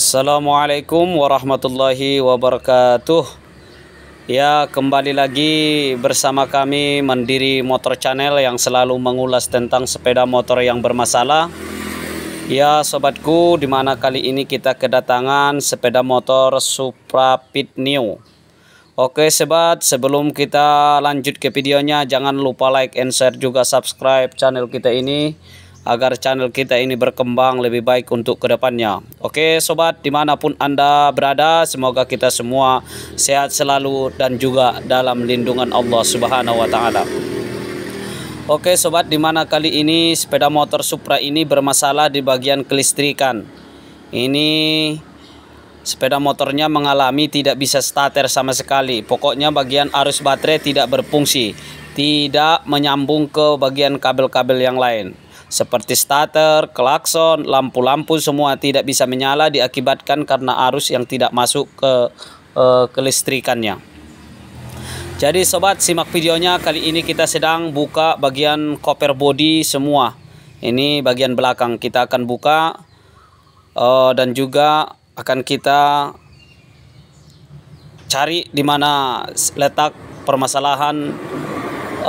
Assalamualaikum warahmatullahi wabarakatuh Ya kembali lagi bersama kami Mandiri Motor Channel yang selalu mengulas tentang sepeda motor yang bermasalah Ya sobatku dimana kali ini kita kedatangan sepeda motor Supra Pit New Oke sobat sebelum kita lanjut ke videonya jangan lupa like and share juga subscribe channel kita ini agar channel kita ini berkembang lebih baik untuk kedepannya. Oke sobat dimanapun Anda berada semoga kita semua sehat selalu dan juga dalam lindungan Allah Subhanahu Wa Taala. Oke sobat dimana kali ini sepeda motor Supra ini bermasalah di bagian kelistrikan. Ini sepeda motornya mengalami tidak bisa starter sama sekali. Pokoknya bagian arus baterai tidak berfungsi tidak menyambung ke bagian kabel-kabel yang lain seperti starter, klakson, lampu-lampu semua tidak bisa menyala diakibatkan karena arus yang tidak masuk ke uh, kelistrikannya. Jadi sobat simak videonya kali ini kita sedang buka bagian koper body semua. Ini bagian belakang kita akan buka uh, dan juga akan kita cari di mana letak permasalahan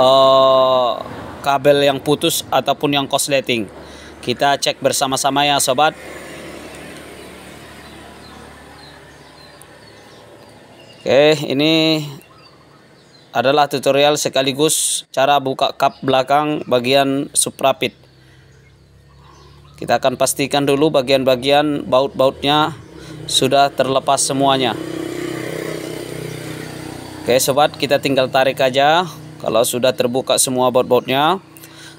uh, kabel yang putus ataupun yang kosleting Kita cek bersama-sama ya sobat. Oke, ini adalah tutorial sekaligus cara buka kap belakang bagian suprapit. Kita akan pastikan dulu bagian-bagian baut-bautnya sudah terlepas semuanya. Oke sobat, kita tinggal tarik aja kalau sudah terbuka semua baut-bautnya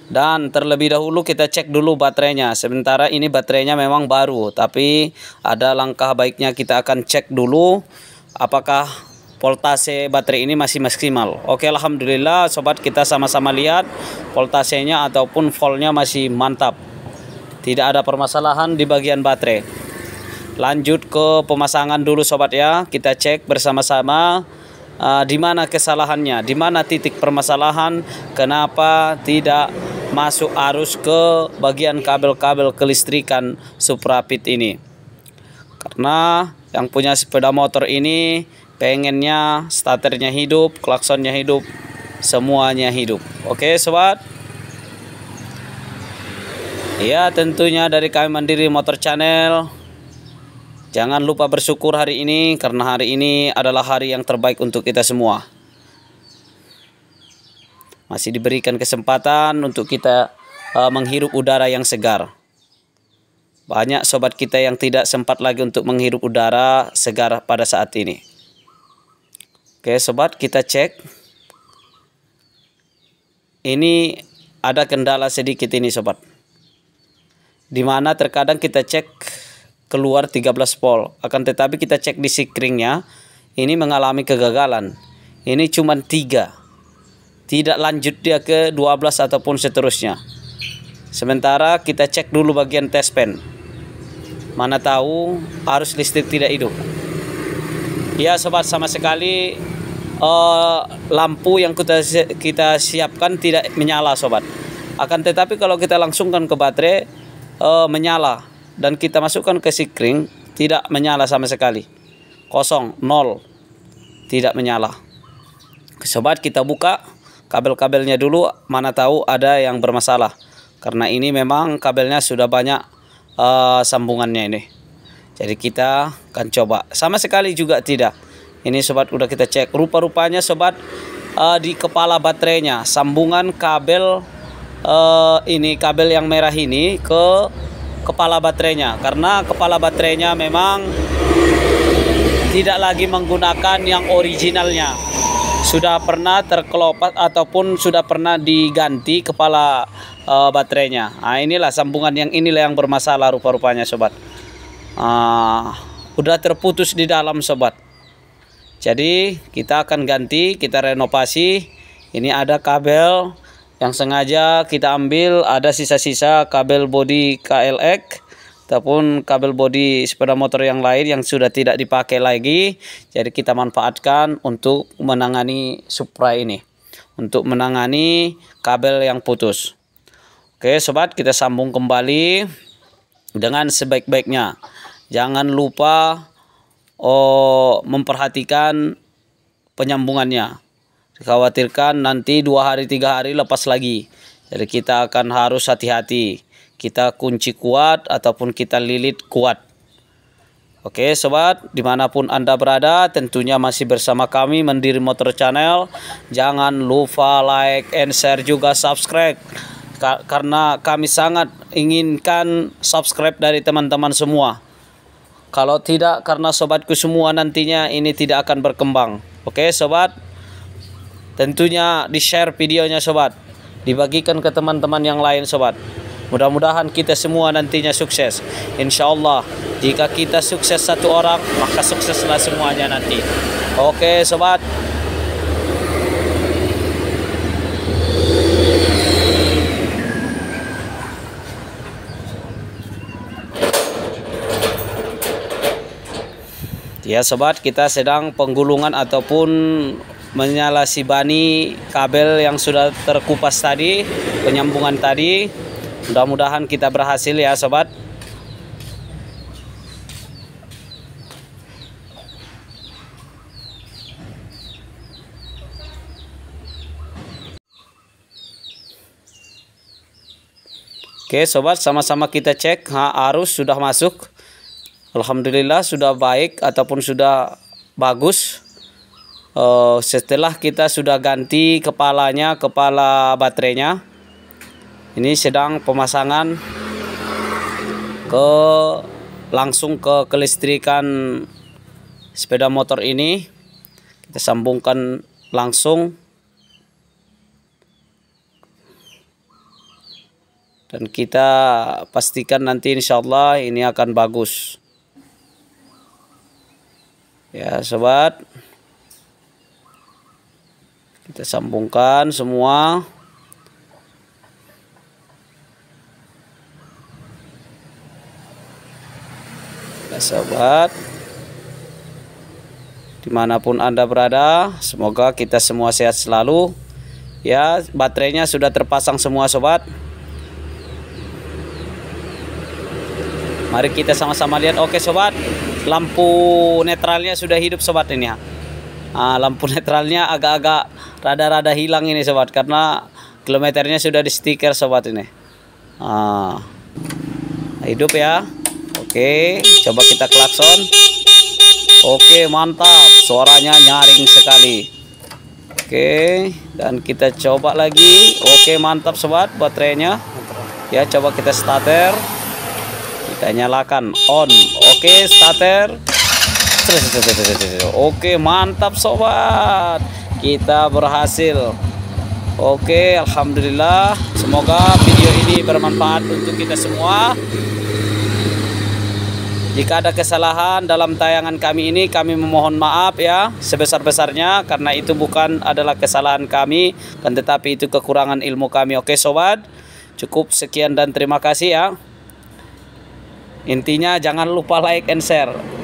dan terlebih dahulu kita cek dulu baterainya sementara ini baterainya memang baru tapi ada langkah baiknya kita akan cek dulu apakah voltase baterai ini masih maksimal oke Alhamdulillah sobat kita sama-sama lihat voltasenya ataupun voltnya masih mantap tidak ada permasalahan di bagian baterai lanjut ke pemasangan dulu sobat ya kita cek bersama-sama uh, di mana kesalahannya, di mana titik permasalahan, kenapa tidak masuk arus ke bagian kabel-kabel kelistrikan Suprapit ini. Karena yang punya sepeda motor ini pengennya staternya hidup, klaksonnya hidup, semuanya hidup. Oke, sobat. Ya, tentunya dari kami Mandiri Motor Channel Jangan lupa bersyukur hari ini karena hari ini adalah hari yang terbaik untuk kita semua. Masih diberikan kesempatan untuk kita uh, menghirup udara yang segar. Banyak sobat kita yang tidak sempat lagi untuk menghirup udara segar pada saat ini. Oke sobat kita cek. Ini ada kendala sedikit ini sobat. Dimana terkadang kita cek keluar 13 volt. Akan tetapi kita cek di sikringnya, ini mengalami kegagalan. Ini cuma 3. Tidak lanjut dia ke 12 ataupun seterusnya. Sementara kita cek dulu bagian test pen. Mana tahu arus listrik tidak hidup. Ya sobat sama sekali uh, lampu yang kita kita siapkan tidak menyala sobat. Akan tetapi kalau kita langsungkan ke baterai uh, menyala dan kita masukkan ke sikring tidak menyala sama sekali kosong nol tidak menyala sobat kita buka kabel-kabelnya dulu mana tahu ada yang bermasalah karena ini memang kabelnya sudah banyak uh, sambungannya ini jadi kita akan coba sama sekali juga tidak ini sobat udah kita cek rupa-rupanya sobat uh, di kepala baterainya sambungan kabel uh, ini kabel yang merah ini ke kepala baterainya karena kepala baterainya memang tidak lagi menggunakan yang originalnya sudah pernah terkelopat ataupun sudah pernah diganti kepala uh, baterainya nah, inilah sambungan yang inilah yang bermasalah rupa-rupanya sobat uh, udah terputus di dalam sobat jadi kita akan ganti kita renovasi ini ada kabel yang sengaja kita ambil ada sisa-sisa kabel body KLX ataupun kabel body sepeda motor yang lain yang sudah tidak dipakai lagi jadi kita manfaatkan untuk menangani Supra ini untuk menangani kabel yang putus Oke sobat kita sambung kembali dengan sebaik-baiknya jangan lupa oh, memperhatikan penyambungannya dikhawatirkan nanti dua hari tiga hari lepas lagi jadi kita akan harus hati-hati kita kunci kuat ataupun kita lilit kuat Oke sobat dimanapun anda berada tentunya masih bersama kami Mendiri Motor Channel jangan lupa like and share juga subscribe karena kami sangat inginkan subscribe dari teman-teman semua kalau tidak karena sobatku semua nantinya ini tidak akan berkembang Oke sobat Tentunya di-share videonya sobat. Dibagikan ke teman-teman yang lain sobat. Mudah-mudahan kita semua nantinya sukses. Insya Allah, jika kita sukses satu orang, maka sukseslah semuanya nanti. Oke, sobat. Ya sobat, kita sedang penggulungan ataupun menyala menyalasibani kabel yang sudah terkupas tadi, penyambungan tadi. Mudah-mudahan kita berhasil ya sobat. Oke sobat sama-sama kita cek ha, arus sudah masuk Alhamdulillah sudah baik ataupun sudah bagus uh, setelah kita sudah ganti kepalanya kepala baterainya ini sedang pemasangan ke langsung ke kelistrikan sepeda motor ini kita sambungkan langsung dan kita pastikan nanti insyaallah ini akan bagus ya sobat kita sambungkan semua ya sahabat dimanapun anda berada semoga kita semua sehat selalu ya baterainya sudah terpasang semua sobat mari kita sama-sama lihat oke sobat lampu netralnya sudah hidup sobat ini ya uh, lampu netralnya agak-agak rada-rada hilang ini sobat karena kilometernya sudah di stiker sobat ini uh, hidup ya oke coba kita klakson oke mantap suaranya nyaring sekali oke dan kita coba lagi oke mantap sobat baterainya ya coba kita starter kita nyalakan on oke starter Oke, mantap sobat. Kita berhasil. Oke, alhamdulillah. Semoga video ini bermanfaat untuk kita semua. Jika ada kesalahan dalam tayangan kami ini, kami memohon maaf ya sebesar-besarnya karena itu bukan adalah kesalahan kami, kan tetapi itu kekurangan ilmu kami. Oke sobat, cukup sekian dan terima kasih ya. Intinya jangan lupa like and share.